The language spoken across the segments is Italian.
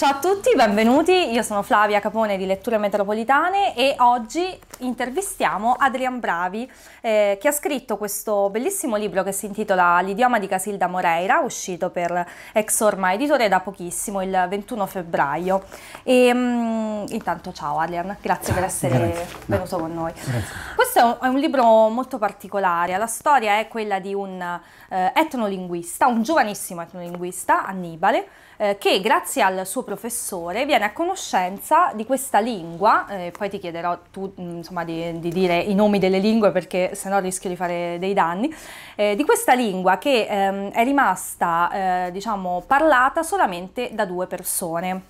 Ciao a tutti, benvenuti. Io sono Flavia Capone di Letture Metropolitane e oggi intervistiamo Adrian Bravi eh, che ha scritto questo bellissimo libro che si intitola L'idioma di Casilda Moreira, uscito per Ex Exorma Editore da pochissimo, il 21 febbraio. E, mh, mm, intanto ciao Adrian, grazie per essere grazie. venuto con noi. Grazie. Questo è un, è un, libro molto particolare, la storia è quella di un eh, etnolinguista, un giovanissimo etnolinguista, Annibale, eh, che grazie al suo professore viene a conoscenza di questa lingua, eh, poi ti chiederò tu mm, insomma, di, di, dire i nomi delle lingue perché sennò rischio di fare dei danni, eh, di questa lingua che ehm, è rimasta eh, diciamo parlata solamente da due persone.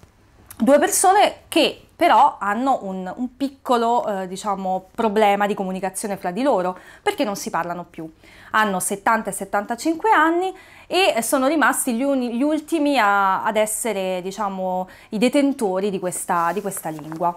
Due persone che però hanno un, un piccolo eh, diciamo, problema di comunicazione fra di loro perché non si parlano più. Hanno 70 e 75 anni e sono rimasti gli, uni, gli ultimi a, ad essere diciamo, i detentori di questa, di questa lingua.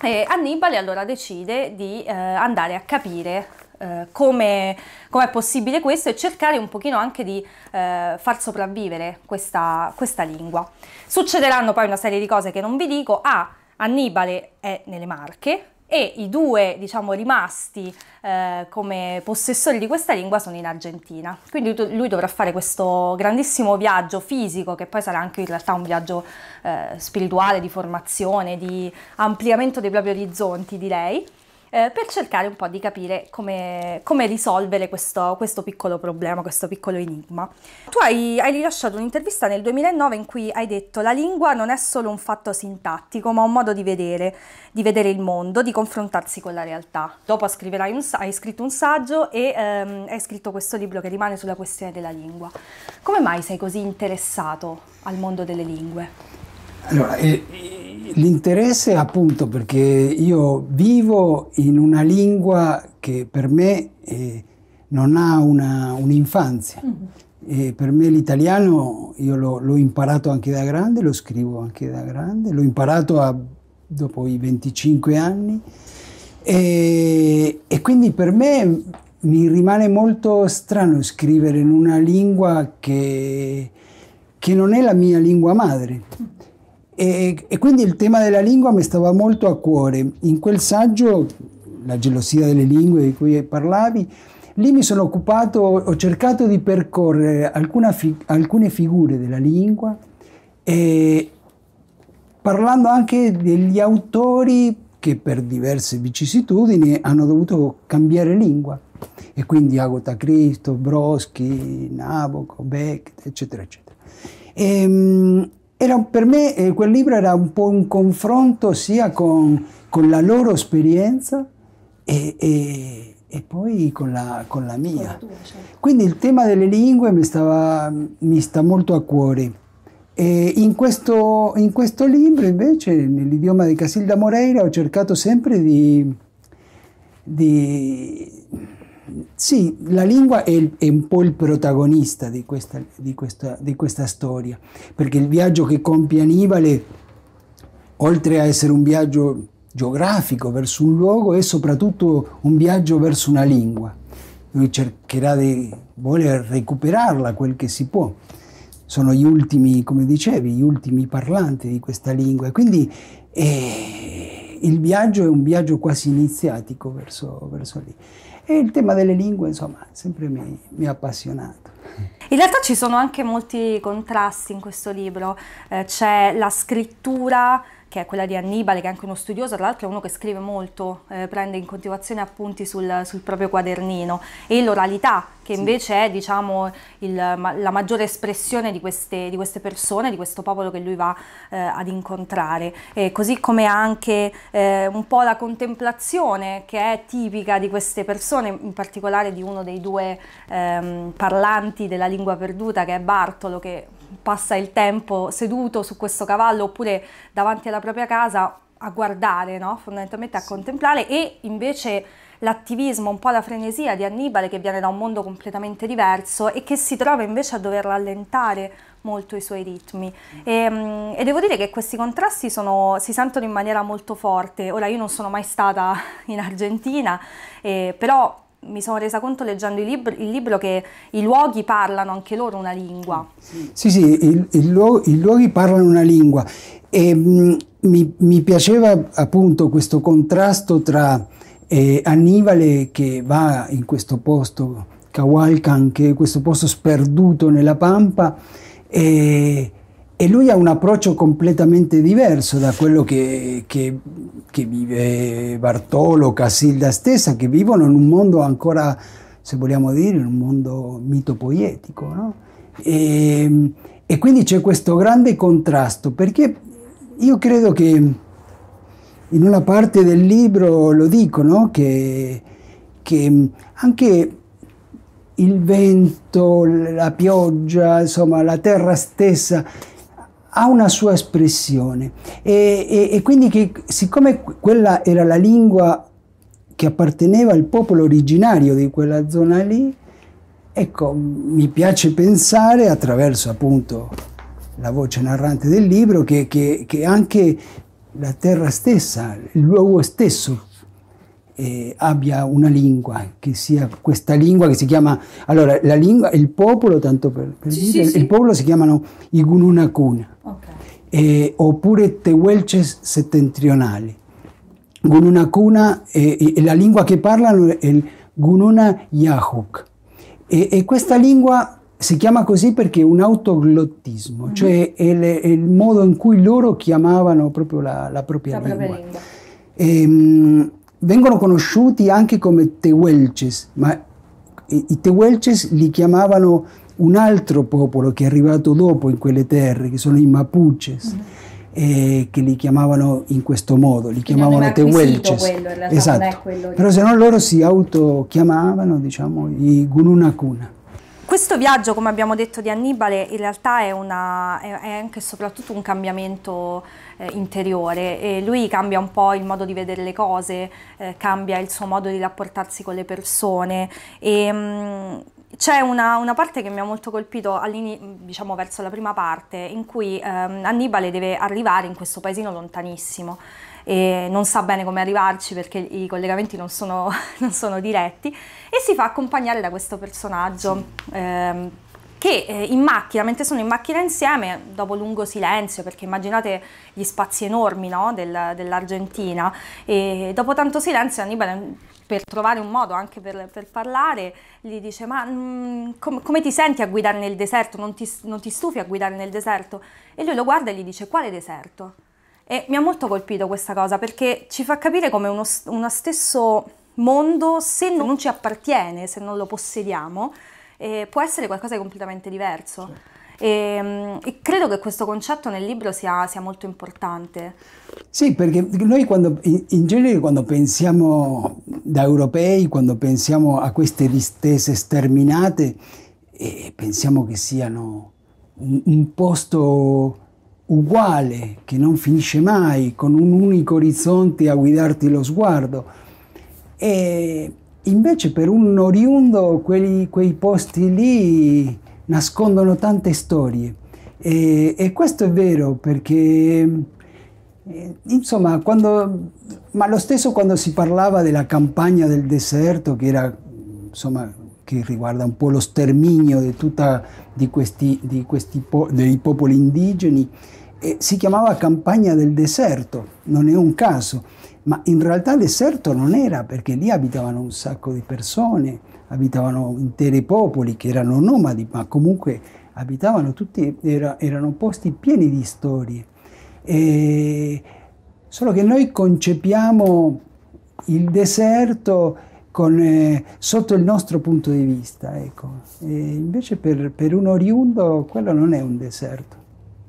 E Annibale allora decide di eh, andare a capire eh, come, è possibile questo e cercare un pochino anche di eh, far sopravvivere questa, questa, lingua. Succederanno poi una serie di cose che non vi dico. Ah, Annibale è nelle Marche e i due diciamo, rimasti eh, come possessori di questa lingua sono in Argentina. Quindi lui dovrà fare questo grandissimo viaggio fisico che poi sarà anche in realtà un viaggio eh, spirituale, di formazione, di ampliamento dei propri orizzonti direi eh, per cercare un po' di capire come, come risolvere questo, questo, piccolo problema, questo piccolo enigma. Tu hai, hai rilasciato un'intervista nel 2009 in cui hai detto la lingua non è solo un fatto sintattico ma un modo di vedere, di vedere il mondo, di confrontarsi con la realtà. Dopo un, hai scritto un saggio e ehm, hai scritto questo libro che rimane sulla questione della lingua. Come mai sei così interessato al mondo delle lingue? Allora, eh, l'interesse appunto perché io vivo in una lingua che per me eh, non ha un'infanzia. mm -hmm. per me l'italiano, io l'ho imparato anche da grande, lo scrivo anche da grande, l'ho imparato a, dopo i 25 anni e, e quindi per me mi rimane molto strano scrivere in una lingua che, che non è la mia lingua madre. Mm. E, e quindi il tema della lingua mi stava molto a cuore. In quel saggio, la gelosia delle lingue di cui parlavi, lì mi sono occupato, ho cercato di percorrere fi, alcune figure della lingua, e, parlando anche degli autori che per diverse vicissitudini hanno dovuto cambiare lingua. E quindi Agota Cristo, Broschi, Naboco, Beck, eccetera, eccetera. E, ehm, era, per me eh, quel libro era un po' un confronto sia con, con la loro esperienza e, e, e poi con la, con la mia. Certo. Quindi il tema delle lingue mi, stava, mi sta molto a cuore. In questo, in, questo, libro invece, nell'idioma di Casilda Moreira, ho cercato sempre di, di sì, la lingua è, è un po' il protagonista di questa, di, questa, di questa storia, perché il viaggio che compie Annibale, oltre a essere un viaggio geografico verso un luogo, è soprattutto un viaggio verso una lingua. Lui cercherà di voler recuperarla quel che si può sono gli ultimi, come dicevi, gli ultimi parlanti di questa lingua. Quindi eh, il viaggio è un viaggio quasi iniziatico verso, verso lì. E il tema delle lingue, insomma, sempre mi, mi ha appassionato. In realtà ci sono anche molti contrasti in questo libro, eh, c'è la scrittura che è quella di Annibale, che è anche uno studioso, tra l'altro è uno che scrive molto, eh, prende in continuazione appunti sul, sul, proprio quadernino, e l'oralità, che invece è diciamo, il, la maggiore espressione di queste, di queste, persone, di questo popolo che lui va eh, ad incontrare, e così come anche eh, un po' la contemplazione che è tipica di queste persone, in particolare di uno dei due ehm, parlanti della lingua perduta, che è Bartolo, che passa il tempo seduto su questo cavallo oppure davanti alla propria casa a guardare, no? fondamentalmente a sì. contemplare e invece l'attivismo, un po' la frenesia di Annibale che viene da un mondo completamente diverso e che si trova invece a dover rallentare molto i suoi ritmi. Mm. E, ehm, e devo dire che questi contrasti sono, si sentono in maniera molto forte. Ora io non sono mai stata in Argentina, eh, però mi sono resa conto leggendo il, libro, il libro che i luoghi parlano anche loro una lingua. Sì, sì, il, il luog i luoghi parlano una lingua e mh, mm, mi, mi, piaceva appunto questo contrasto tra eh, Annibale che va in questo posto, Cahualcan, che è questo posto sperduto nella pampa, e e lui ha un approccio completamente diverso da quello che, che, che vive Bartolo, Casilda stessa, che vivono in un mondo ancora, se vogliamo dire, in un mondo mitopoietico. No? E, e quindi c'è questo grande contrasto, perché io credo che in una parte del libro lo dico, no? che, che anche il vento, la pioggia, insomma la terra stessa ha una sua espressione e, e, e quindi che, siccome quella era la lingua che apparteneva al popolo originario di quella zona lì, ecco, mi piace pensare attraverso appunto la voce narrante del libro che, che, che anche la terra stessa, il luogo stesso eh, abbia una lingua, che sia questa lingua che si chiama, allora la lingua, il popolo, tanto per, per sì, dire, sì, il sì. popolo si chiamano i Gununakuna, okay. eh, oppure Tehuelches settentrionali. Gununakuna, eh, la lingua che parlano è il Gununa Yahuk. E, e questa lingua si chiama così perché è un autoglottismo, mm-hmm. cioè è, è, il modo in cui loro chiamavano proprio la, la propria la lingua. Propria lingua. Ehm, vengono conosciuti anche come Tehuelches, ma i Tehuelches li chiamavano un altro popolo che è arrivato dopo in quelle terre, che sono i Mapuches. Mm-hmm. Eh, che li chiamavano in questo modo, li Quindi chiamavano Tehuelches. Esatto. Però se no loro si autochiamavano, diciamo, i Gununakuna. Questo viaggio, come abbiamo detto, di Annibale in realtà è, una, è anche e soprattutto un cambiamento eh, interiore. E lui cambia un po' il modo di vedere le cose, eh, cambia il suo modo di rapportarsi con le persone. E, mh, mm, c'è una, una, parte che mi ha molto colpito diciamo verso la prima parte in cui ehm, Annibale deve arrivare in questo paesino lontanissimo e non sa bene come arrivarci perché i collegamenti non sono, non sono diretti e si fa accompagnare da questo personaggio. Sì. Ehm, che eh, in macchina, mentre sono in macchina insieme, dopo lungo silenzio, perché immaginate gli spazi enormi no, del, dell'Argentina, e dopo tanto silenzio Annibale, per trovare un modo anche per, per parlare, gli dice ma mh, mm, com come ti senti a guidare nel deserto? Non ti, non ti stufi a guidare nel deserto? E lui lo guarda e gli dice quale deserto? E mi ha molto colpito questa cosa perché ci fa capire come uno, uno stesso mondo, se non ci appartiene, se non lo possediamo, eh, può essere qualcosa di completamente diverso. Sì. E, ehm, e, credo che questo concetto nel libro sia, sia molto importante. Sì, perché noi quando, in, in, genere quando pensiamo da europei, quando pensiamo a queste distese sterminate, eh, pensiamo che siano un, un posto uguale, che non finisce mai, con un unico orizzonte a guidarti lo sguardo. E invece per un oriundo quelli, quei posti lì nascondono tante storie. E, e questo è vero perché, eh, insomma, quando, ma lo stesso quando si parlava della campagna del deserto, che era, insomma, che riguarda un po' lo sterminio di tutti di questi, di questi po dei popoli indigeni. E si chiamava campagna del deserto, non è un caso, ma in realtà deserto non era perché lì abitavano un sacco di persone, abitavano interi popoli che erano nomadi, ma comunque abitavano tutti, era, erano posti pieni di storie. E solo che noi concepiamo il deserto con, eh, sotto il nostro punto di vista. Ecco. invece per, per un oriundo quello non è un deserto.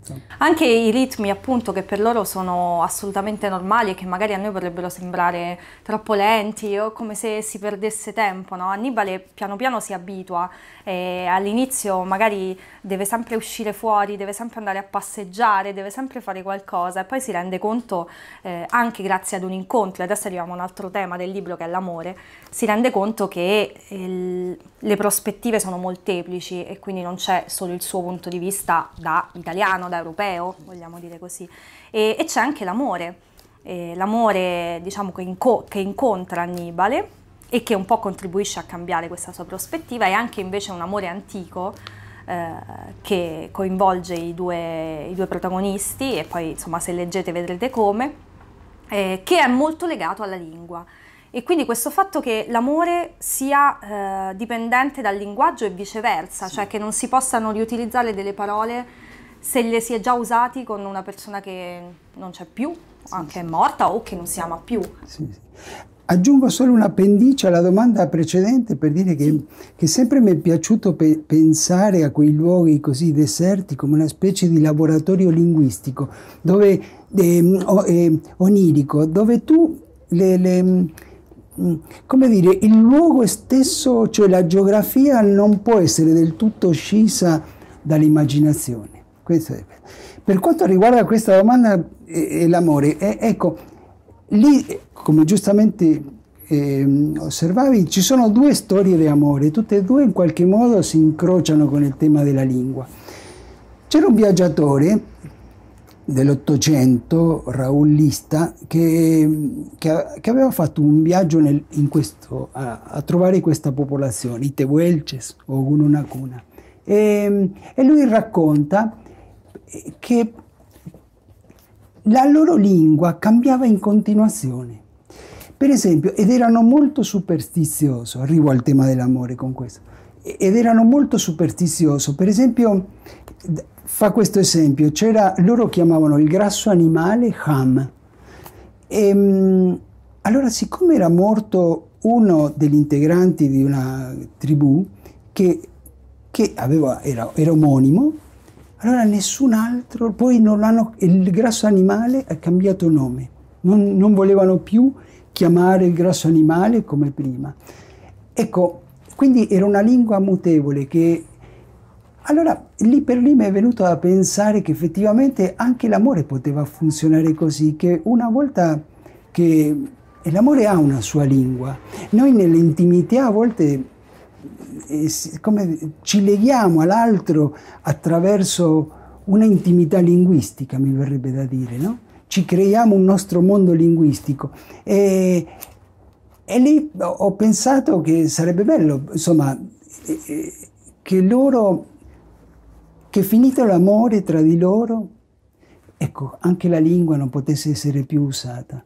Esatto. Anche i ritmi appunto che per loro sono assolutamente normali e che magari a noi potrebbero sembrare troppo lenti o come se si perdesse tempo, no? Annibale piano piano si abitua e all'inizio magari deve sempre uscire fuori, deve sempre andare a passeggiare, deve sempre fare qualcosa e poi si rende conto eh, anche grazie ad un incontro, adesso arriviamo a un altro tema del libro che è l'amore, si rende conto che eh, le prospettive sono molteplici e quindi non c'è solo il suo punto di vista da italiano, da europeo, vogliamo dire così, e, e c'è anche l'amore, eh, l'amore diciamo, che, inco che incontra Annibale e che un po' contribuisce a cambiare questa sua prospettiva, e anche invece un amore antico eh, che coinvolge i due, i due, protagonisti e poi insomma se leggete vedrete come, eh, che è molto legato alla lingua. E quindi questo fatto che l'amore sia eh, dipendente dal linguaggio e viceversa, sì. cioè che non si possano riutilizzare delle parole se le si è già usati con una persona che non c'è più, sì, anche sì. è morta o che non si ama più. Sì, Aggiungo solo un appendice alla domanda precedente per dire che, che sempre mi è piaciuto pe pensare a quei luoghi così deserti come una specie di laboratorio linguistico dove, eh, o, eh, onirico, dove tu le, le mm, mm, come dire, il luogo stesso, cioè la geografia, non può essere del tutto scisa dall'immaginazione. Per quanto riguarda questa domanda e, e l'amore, eh, ecco, lì, come giustamente eh, osservavi, ci sono due storie di amore, tutte e due in qualche modo si incrociano con il tema della lingua. C'era un viaggiatore dell'Ottocento, Raul Lista, che, che, che, aveva fatto un viaggio nel, questo, a, a, trovare questa popolazione, i Tehuelches o Gununacuna. E, ehm, e lui racconta che la loro lingua cambiava in continuazione. Per esempio, ed erano molto superstiziosi, arrivo al tema dell'amore con questo, ed erano molto superstiziosi, per esempio, fa questo esempio, c'era, loro chiamavano il grasso animale Ham. E, ehm, allora, siccome era morto uno degli integranti di una tribù che, che aveva, era, era omonimo, allora nessun altro, poi hanno, il grasso animale ha cambiato nome, non, non volevano più chiamare il grasso animale come prima. Ecco, quindi era una lingua mutevole che allora, lì per lì mi è venuto a pensare che effettivamente anche l'amore poteva funzionare così, che una volta che l'amore ha una sua lingua, noi nell'intimità a volte come ci leghiamo all'altro attraverso una intimità linguistica, mi verrebbe da dire, no? Ci creiamo un nostro mondo linguistico. E, e lì ho pensato che sarebbe bello, insomma, che loro, che finito l'amore tra di loro, ecco, anche la lingua non potesse essere più usata.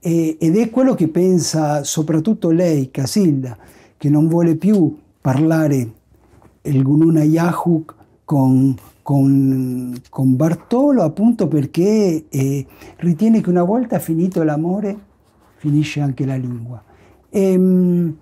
E, ed è quello che pensa soprattutto lei, Casilda che non vuole più parlare il Gunun Ayahu con, con, con, Bartolo appunto perché eh, ritiene che una volta finito l'amore finisce anche la lingua. E, ehm,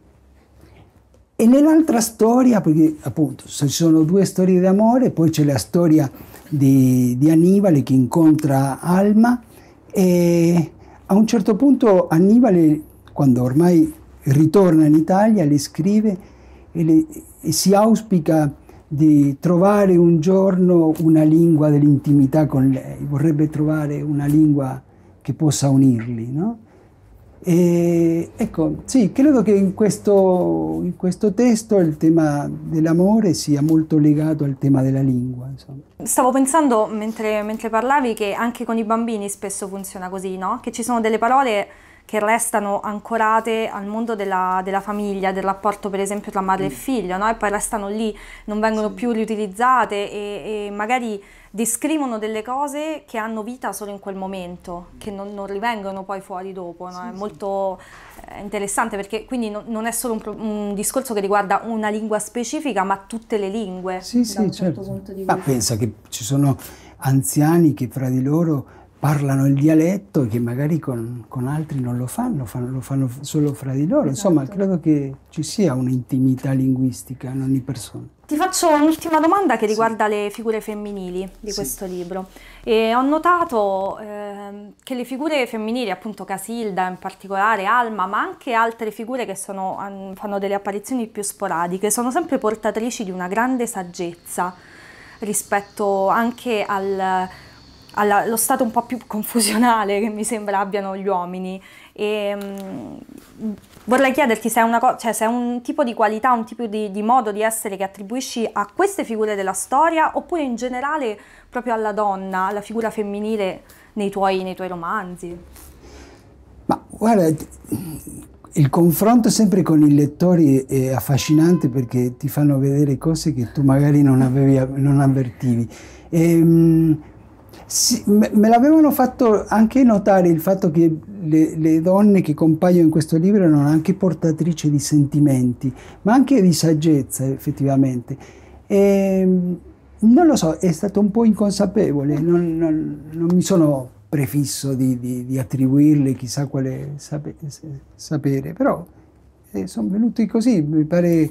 e nell'altra storia, perché appunto ci sono due storie d'amore, poi c'è la storia di, di, Annibale che incontra Alma e a un certo punto Annibale, quando ormai ritorna in Italia, le scrive e, le, e si auspica di trovare un giorno una lingua dell'intimità con lei, vorrebbe trovare una lingua che possa unirli. No? E, ecco, sì, credo che in questo, in questo, testo il tema dell'amore sia molto legato al tema della lingua. Insomma. Stavo pensando mentre, mentre parlavi che anche con i bambini spesso funziona così, no? che ci sono delle parole che restano ancorate al mondo della, della famiglia, del rapporto per esempio tra madre mm. e figlio, no? e poi restano lì, non vengono sì. più riutilizzate e, e, magari descrivono delle cose che hanno vita solo in quel momento, mm. che non, non, rivengono poi fuori dopo. No? Sì, è sì. molto eh, interessante perché quindi no, non è solo un, un, discorso che riguarda una lingua specifica, ma tutte le lingue. Sì, da sì, un certo, certo punto di vista. Ma pensa che ci sono anziani che fra di loro parlano il dialetto che magari con, con altri non lo fanno, fanno, lo fanno solo fra di loro. Esatto. Insomma, credo che ci sia un'intimità linguistica in ogni persona. Ti faccio un'ultima domanda che riguarda sì. le figure femminili di sì. questo libro. E ho notato eh, che le figure femminili, appunto Casilda in particolare, Alma, ma anche altre figure che sono, fanno delle apparizioni più sporadiche, sono sempre portatrici di una grande saggezza rispetto anche al allo stato un po' più confusionale che mi sembra abbiano gli uomini. E, mh, mm, vorrei chiederti se è, cioè, se è, un tipo di qualità, un tipo di, di, modo di essere che attribuisci a queste figure della storia oppure in generale proprio alla donna, alla figura femminile nei tuoi, nei tuoi romanzi. Ma guarda, il confronto sempre con i lettori è affascinante perché ti fanno vedere cose che tu magari non, avevi, non avvertivi. E, ehm, mh, sì, me, me l'avevano fatto anche notare il fatto che le, le, donne che compaiono in questo libro erano anche portatrici di sentimenti, ma anche di saggezza effettivamente. E, ehm, non lo so, è stato un po' inconsapevole, non, non, non mi sono prefisso di, di, di attribuirle chissà quale sape, sapere, però eh, sono venuti così, mi pare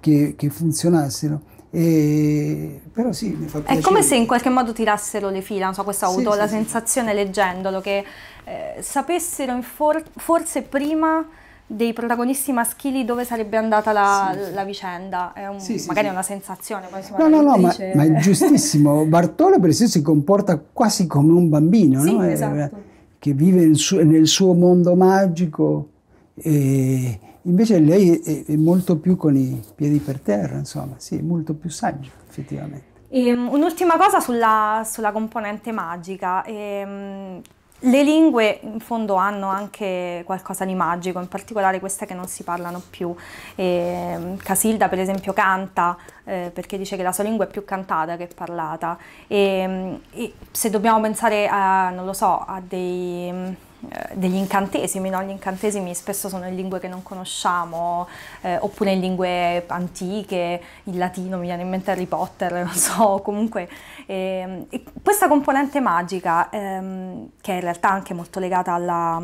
che, che funzionassero. E, però sì, mi fa piacere. È come se in qualche modo tirassero le fila, non so, questa ho avuto sì, la sì. sensazione leggendolo che eh, sapessero for- forse prima dei protagonisti maschili dove sarebbe andata la, la vicenda. È un, magari è una sensazione. no, no, no, ma, ma, è giustissimo. Bartolo per esempio si comporta quasi come un bambino, no? Eh, esatto. che vive su- nel suo mondo magico. E Invece lei è, è, molto più con i piedi per terra, insomma, sì, è molto più saggio, effettivamente. E, ehm, un'ultima cosa sulla, sulla componente magica. E, ehm, le lingue in fondo hanno anche qualcosa di magico, in particolare queste che non si parlano più. E, ehm, Casilda per esempio canta eh, perché dice che la sua lingua è più cantata che parlata e, e se dobbiamo pensare a, non lo so, a dei eh, degli incantesimi, no? gli incantesimi spesso sono in lingue che non conosciamo, eh, oppure in lingue antiche, il latino, mi viene in mente Harry Potter, non so, comunque eh, questa componente magica, ehm, che in realtà è anche molto legata alla,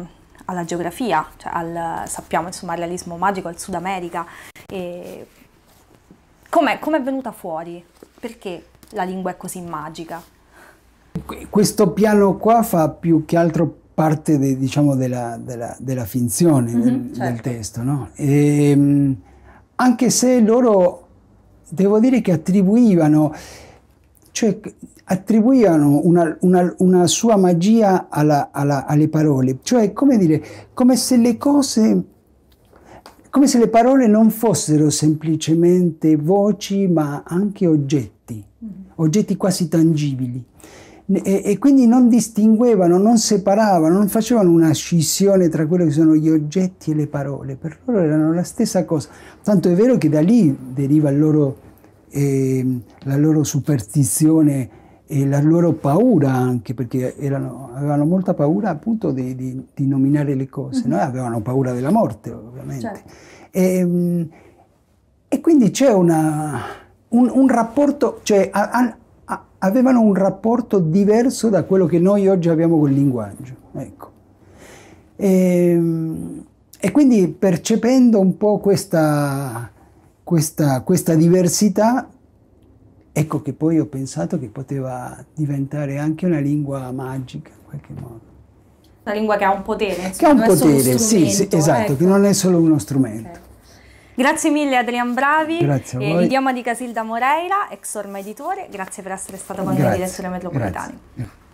alla geografia, cioè al, sappiamo insomma al realismo magico, al Sud America, come è venuta fuori? Perché la lingua è così magica? Questo piano qua fa più che altro parte de, diciamo, della, della, della, finzione mm-hmm, del, certo. del, testo. No? E, ehm, anche se loro, devo dire che attribuivano, cioè, attribuivano una, una, una, sua magia alla, alla, alle parole, cioè come dire, come se le cose come se le parole non fossero semplicemente voci, ma anche oggetti, mm-hmm. oggetti quasi tangibili e, e quindi non distinguevano, non separavano, non facevano una scissione tra quello che sono gli oggetti e le parole, per loro erano la stessa cosa, tanto è vero che da lì deriva loro, eh, la loro superstizione e la loro paura anche, perché erano, avevano molta paura appunto di, di, di nominare le cose, mm -hmm. no? Mm-hmm. avevano paura della morte ovviamente. Certo. E, ehm, e, quindi c'è un, un, rapporto, cioè, a, a, avevano un rapporto diverso da quello che noi oggi abbiamo col linguaggio. Ecco. E, ehm, e, quindi percependo un po' questa, questa, questa diversità, ecco che poi ho pensato che poteva diventare anche una lingua magica in qualche modo. La lingua che ha un potere, che ha un potere, sì, sì, esatto, ecco. che non è solo uno strumento. Okay. Grazie mille Adrian Bravi, grazie eh, idioma di Casilda Moreira, ex orma editore, grazie per essere stato con noi direttore metropolitano. metropolitana.